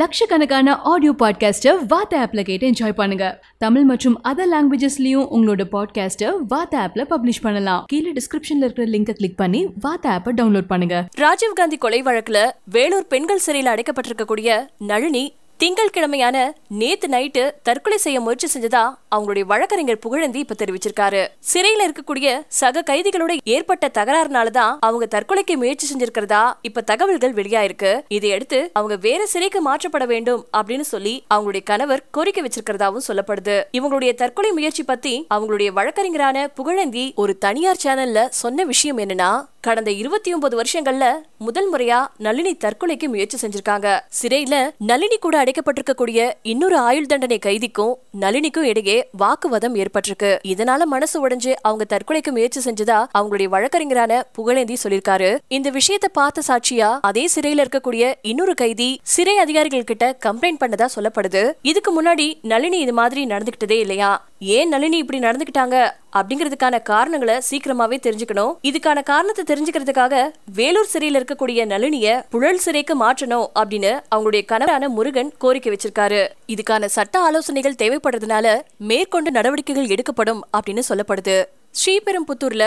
லட்சக்கணக்கான ஆடியோ பாட்காஸ்ட்டை வாத்த ஆப்பில் கேட்டு என்ஜாய் பண்ணுங்க தமிழ் மற்றும் அதர் லாங்குவேஜஸ்லையும் உங்களோட பாட்காஸ்ட்டை வாத்த ஆப்பில் பப்ளிஷ் பண்ணலாம் கீழே டிஸ்கிரிப்ஷனில் இருக்கிற லிங்கை கிளிக் பண்ணி வாத்த ஆப்பை டவுன்லோட் பண்ணுங்க ராஜீவ்காந்தி கொலை வழக்கில் வேலூர் பெண்கள் சிறையில் அடைக்கப்பட்டிருக்கக்கூடிய நளினி திங்கட்கிழமையான நேத்து நைட்டு தற்கொலை செய்ய முயற்சி செஞ்சதா அவங்களுடைய வழக்கறிஞர் புகழந்தி இப்ப தெரிவிச்சிருக்காரு சிறையில இருக்கக்கூடிய சக கைதிகளோட ஏற்பட்ட தகராறுனாலதான் அவங்க தற்கொலைக்கு முயற்சி செஞ்சிருக்கிறதா இப்ப தகவல்கள் வெளியாயிருக்கு இதையடுத்து அவங்க வேற சிறைக்கு மாற்றப்பட வேண்டும் அப்படின்னு சொல்லி அவங்களுடைய கணவர் கோரிக்கை வச்சிருக்கிறதாவும் சொல்லப்படுது இவங்களுடைய தற்கொலை முயற்சி பத்தி அவங்களுடைய வழக்கறிஞரான புகழந்தி ஒரு தனியார் சேனல்ல சொன்ன விஷயம் என்னன்னா கடந்த இருபத்தி ஒன்பது வருஷங்கள்ல முதல் முறையா நளினி தற்கொலைக்கு முயற்சி செஞ்சிருக்காங்க சிறையில நளினி கூட அடைக்கப்பட்டிருக்கக்கூடிய இன்னொரு ஆயுள் தண்டனை கைதிக்கும் நளினிக்கும் இடையே வாக்குவாதம் ஏற்பட்டிருக்கு இதனால மனசு உடைஞ்சு அவங்க தற்கொலைக்கு முயற்சி செஞ்சதா அவங்களுடைய வழக்கறிஞரான புகழேந்தி சொல்லிருக்காரு இந்த விஷயத்த பார்த்த சாட்சியா அதே சிறையில இருக்கக்கூடிய இன்னொரு கைதி சிறை அதிகாரிகள் கிட்ட கம்ப்ளைண்ட் பண்ணதா சொல்லப்படுது இதுக்கு முன்னாடி நளினி இது மாதிரி நடந்துகிட்டதே இல்லையா ஏன் நளினி இப்படி நடந்துக்கிட்டாங்க அப்படிங்கிறதுக்கான காரணங்களை சீக்கிரமாவே தெரிஞ்சுக்கணும் இதுக்கான காரணத்தை தெரிஞ்சுக்கிறதுக்காக வேலூர் சிறையில் இருக்கக்கூடிய நளினிய புழல் சிறைக்கு மாற்றணும் அப்படின்னு அவங்களுடைய கணவரான முருகன் கோரிக்கை வச்சிருக்காரு இதுக்கான சட்ட ஆலோசனைகள் தேவைப்படுறதுனால மேற்கொண்டு நடவடிக்கைகள் எடுக்கப்படும் அப்படின்னு சொல்லப்படுது ஸ்ரீபெரும்புத்தூர்ல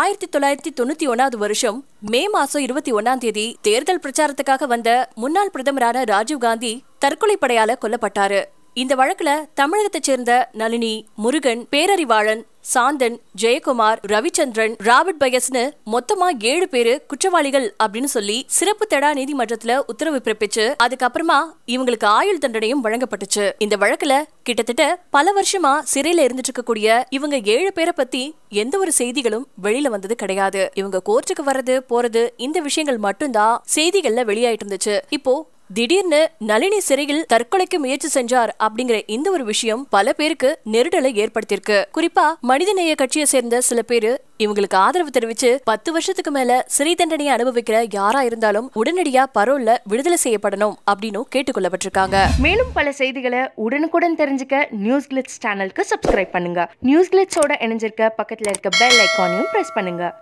ஆயிரத்தி தொள்ளாயிரத்தி தொண்ணூத்தி ஒன்னாவது வருஷம் மே மாசம் இருபத்தி ஒன்னாம் தேதி தேர்தல் பிரச்சாரத்துக்காக வந்த முன்னாள் பிரதமரான ராஜீவ் காந்தி தற்கொலை படையால கொல்லப்பட்டாரு இந்த வழக்குல தமிழகத்தைச் சேர்ந்த நளினி முருகன் பேரறிவாளன் சாந்தன் ஜெயக்குமார் ரவிச்சந்திரன் ராபர்ட் பயஸ்னு மொத்தமா ஏழு பேரு குற்றவாளிகள் அப்படின்னு சொல்லி சிறப்பு தடா நீதிமன்றத்துல உத்தரவு பிறப்பிச்சு அதுக்கப்புறமா இவங்களுக்கு ஆயுள் தண்டனையும் வழங்கப்பட்டுச்சு இந்த வழக்குல கிட்டத்தட்ட பல வருஷமா சிறையில இருந்துட்டு இருக்கக்கூடிய இவங்க ஏழு பேரை பத்தி எந்த ஒரு செய்திகளும் வெளியில வந்தது கிடையாது இவங்க கோர்ட்டுக்கு வர்றது போறது இந்த விஷயங்கள் மட்டும்தான் செய்திகள்ல வெளியாயிட்டு இருந்துச்சு இப்போ திடீர்னு நளினி சிறையில் தற்கொலைக்கு முயற்சி செஞ்சார் அப்படிங்கிற இந்த ஒரு விஷயம் பல பேருக்கு நெருடலை ஏற்படுத்தியிருக்கு குறிப்பா மனிதநேய கட்சியை சேர்ந்த சில பேரு இவங்களுக்கு ஆதரவு தெரிவிச்சு பத்து வருஷத்துக்கு மேல சிறை தண்டனையை அனுபவிக்கிற யாரா இருந்தாலும் உடனடியா பரோல்ல விடுதலை செய்யப்படணும் அப்படின்னு கேட்டுக்கொள்ளப்பட்டிருக்காங்க மேலும் பல செய்திகளை உடனுக்குடன் தெரிஞ்சுக்க நியூஸ் கிளிட்ஸ் சேனலுக்கு சப்ஸ்கிரைப் பண்ணுங்க நியூஸ் கிளிட்ஸோட இணைஞ்சிருக்க பக்கத்துல இருக்க பெல் ஐக்கானையும் பிரஸ் பண்ணுங்க